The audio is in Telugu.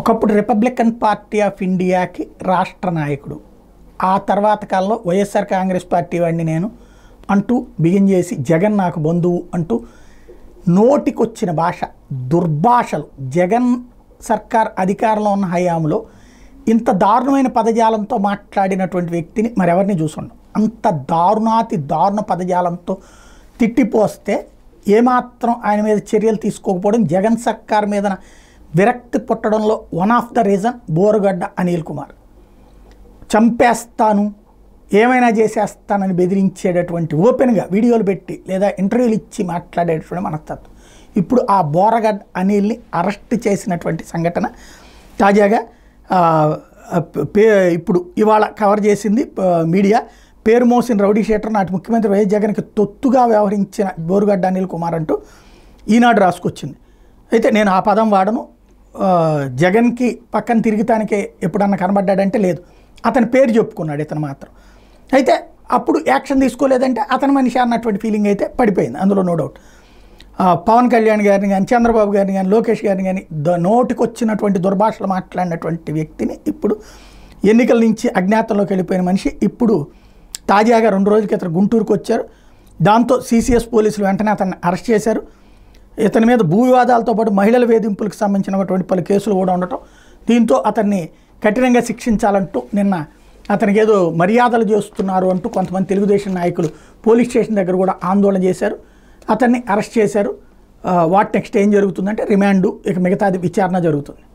ఒకప్పుడు రిపబ్లికన్ పార్టీ ఆఫ్ ఇండియాకి రాష్ట్ర నాయకుడు ఆ తర్వాత కాలంలో వైఎస్ఆర్ కాంగ్రెస్ పార్టీ వాడిని నేను అంటూ బిగిన్ చేసి జగన్ నాకు బంధువు అంటూ నోటికొచ్చిన భాష దుర్భాషలు జగన్ సర్కార్ అధికారంలో ఉన్న హయాంలో ఇంత దారుణమైన పదజాలంతో మాట్లాడినటువంటి వ్యక్తిని మరెవరిని చూసుండం అంత దారుణాతి దారుణ పదజాలంతో తిట్టిపోస్తే ఏమాత్రం ఆయన మీద చర్యలు తీసుకోకపోవడం జగన్ సర్కార్ మీద విరక్తి పుట్టడంలో one of the reason Borugadda Anil Kumar చంపేస్తాను ఏమైనా చేసేస్తానని బెదిరించేటటువంటి ఓపెన్గా వీడియోలు పెట్టి లేదా ఇంటర్వ్యూలు ఇచ్చి మాట్లాడేటటువంటి మనస్తత్వం ఇప్పుడు ఆ బోరగడ్ అనిల్ని అరెస్ట్ చేసినటువంటి సంఘటన తాజాగా పే ఇప్పుడు ఇవాళ కవర్ చేసింది మీడియా పేరు మోసిన రౌడీ షేటర్ నాటి ముఖ్యమంత్రి వైఎస్ జగన్కి తొత్తుగా వ్యవహరించిన బోరుగడ్డ అనిల్ కుమార్ అంటూ ఈనాడు రాసుకొచ్చింది అయితే నేను ఆ పదం వాడను జగన్కి పక్కన తిరిగితానికి ఎప్పుడన్నా కనబడ్డాడంటే లేదు అతని పేరు చెప్పుకున్నాడు ఇతను మాత్రం అయితే అప్పుడు యాక్షన్ తీసుకోలేదంటే అతని మనిషి అన్నటువంటి ఫీలింగ్ అయితే పడిపోయింది అందులో నో డౌట్ పవన్ కళ్యాణ్ గారిని కానీ చంద్రబాబు గారిని కానీ లోకేష్ గారిని కానీ ద నోటికి వచ్చినటువంటి దుర్భాషలు మాట్లాడినటువంటి వ్యక్తిని ఇప్పుడు ఎన్నికల నుంచి అజ్ఞాతంలోకి వెళ్ళిపోయిన మనిషి ఇప్పుడు తాజాగా రెండు రోజుల క్రితం గుంటూరుకు వచ్చారు దాంతో సీసీఎస్ పోలీసులు వెంటనే అతన్ని అరెస్ట్ చేశారు ఇతని మీద భూ వివాదాలతో పాటు మహిళల వేధింపులకు సంబంధించినటువంటి పలు కేసులు కూడా ఉండటం దీంతో అతన్ని కఠినంగా శిక్షించాలంటూ నిన్న అతనికి ఏదో మర్యాదలు చేస్తున్నారు అంటూ కొంతమంది తెలుగుదేశం నాయకులు పోలీస్ స్టేషన్ దగ్గర కూడా ఆందోళన చేశారు అతన్ని అరెస్ట్ చేశారు వాట్ నెక్స్ట్ ఏం జరుగుతుందంటే రిమాండు ఇక మిగతాది విచారణ జరుగుతుంది